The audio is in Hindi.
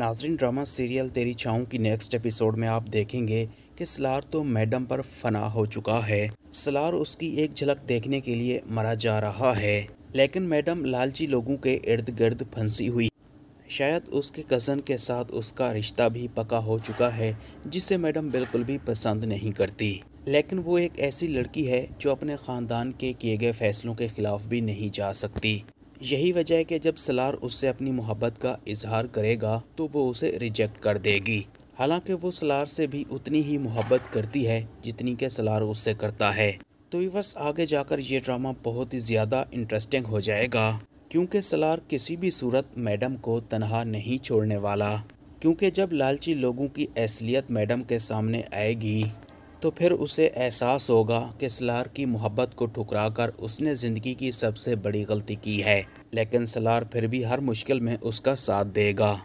नाजरीन ड्रामा सीरियल तेरी छाऊ की नेक्स्ट एपिसोड में आप देखेंगे कि सलार तो मैडम पर फना हो चुका है सलार उसकी एक झलक देखने के लिए मरा जा रहा है लेकिन मैडम लालची लोगों के इर्द गिर्द फंसी हुई शायद उसके कज़न के साथ उसका रिश्ता भी पका हो चुका है जिसे मैडम बिल्कुल भी पसंद नहीं करती लेकिन वो एक ऐसी लड़की है जो अपने ख़ानदान के किए गए फैसलों के ख़िलाफ़ भी नहीं जा सकती यही वजह है कि जब सलार उससे अपनी मोहब्बत का इजहार करेगा तो वो उसे रिजेक्ट कर देगी हालांकि वो सलार से भी उतनी ही मोहब्बत करती है जितनी के सलार उससे करता है तो बस आगे जाकर ये ड्रामा बहुत ही ज़्यादा इंटरेस्टिंग हो जाएगा क्योंकि सलार किसी भी सूरत मैडम को तनहा नहीं छोड़ने वाला क्योंकि जब लालची लोगों की असलियत मैडम के सामने आएगी तो फिर उसे एहसास होगा कि सलार की मोहब्बत को ठुकरा कर उसने ज़िंदगी की सबसे बड़ी गलती की है लेकिन सलार फिर भी हर मुश्किल में उसका साथ देगा